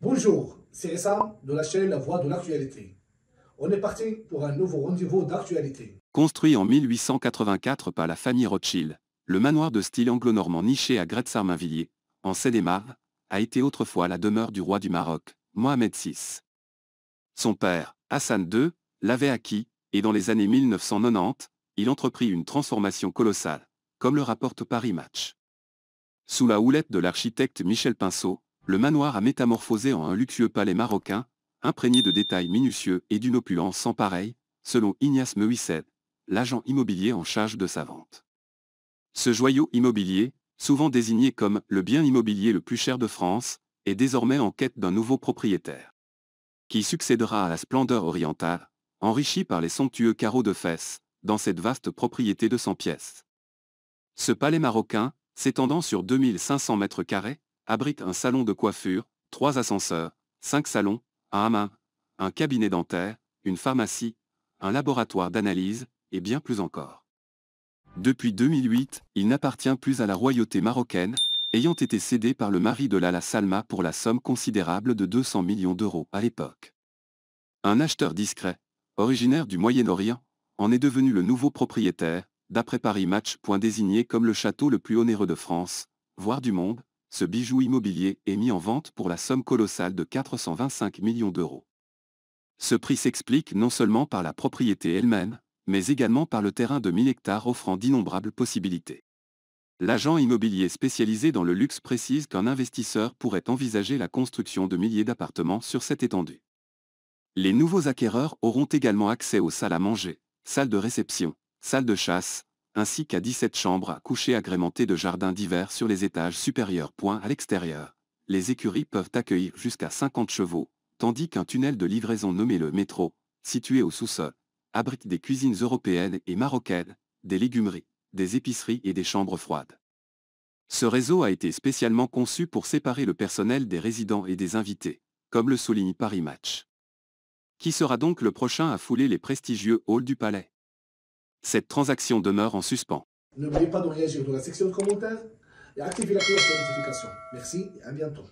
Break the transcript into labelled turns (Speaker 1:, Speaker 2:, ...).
Speaker 1: Bonjour, c'est Essa de la chaîne La Voix de l'actualité. On est parti pour un nouveau rendez-vous d'actualité. Construit en 1884 par la famille Rothschild, le manoir de style anglo-normand niché à gretz en Seine-et-Marne, a été autrefois la demeure du roi du Maroc, Mohamed VI. Son père, Hassan II, l'avait acquis, et dans les années 1990, il entreprit une transformation colossale, comme le rapporte Paris Match. Sous la houlette de l'architecte Michel Pinceau, le manoir a métamorphosé en un luxueux palais marocain, imprégné de détails minutieux et d'une opulence sans pareille, selon Ignace Meuisset, l'agent immobilier en charge de sa vente. Ce joyau immobilier, souvent désigné comme le bien immobilier le plus cher de France, est désormais en quête d'un nouveau propriétaire. Qui succédera à la splendeur orientale, enrichie par les somptueux carreaux de fesses, dans cette vaste propriété de 100 pièces. Ce palais marocain, s'étendant sur 2500 mètres carrés, abrite un salon de coiffure, trois ascenseurs, cinq salons, un hammam, un cabinet dentaire, une pharmacie, un laboratoire d'analyse, et bien plus encore. Depuis 2008, il n'appartient plus à la royauté marocaine, ayant été cédé par le mari de Lala Salma pour la somme considérable de 200 millions d'euros à l'époque. Un acheteur discret, originaire du Moyen-Orient, en est devenu le nouveau propriétaire, d'après Paris Match, désigné comme le château le plus onéreux de France, voire du monde, ce bijou immobilier est mis en vente pour la somme colossale de 425 millions d'euros. Ce prix s'explique non seulement par la propriété elle-même, mais également par le terrain de 1000 hectares offrant d'innombrables possibilités. L'agent immobilier spécialisé dans le luxe précise qu'un investisseur pourrait envisager la construction de milliers d'appartements sur cette étendue. Les nouveaux acquéreurs auront également accès aux salles à manger, salles de réception, salles de chasse, ainsi qu'à 17 chambres à coucher agrémentées de jardins divers sur les étages supérieurs. Point à l'extérieur. Les écuries peuvent accueillir jusqu'à 50 chevaux, tandis qu'un tunnel de livraison nommé le métro, situé au sous-sol, abrite des cuisines européennes et marocaines, des légumeries, des épiceries et des chambres froides. Ce réseau a été spécialement conçu pour séparer le personnel des résidents et des invités, comme le souligne Paris Match. Qui sera donc le prochain à fouler les prestigieux halls du palais cette transaction demeure en suspens. N'oubliez pas de réagir dans la section de commentaires et activer la cloche de notification. Merci et à bientôt.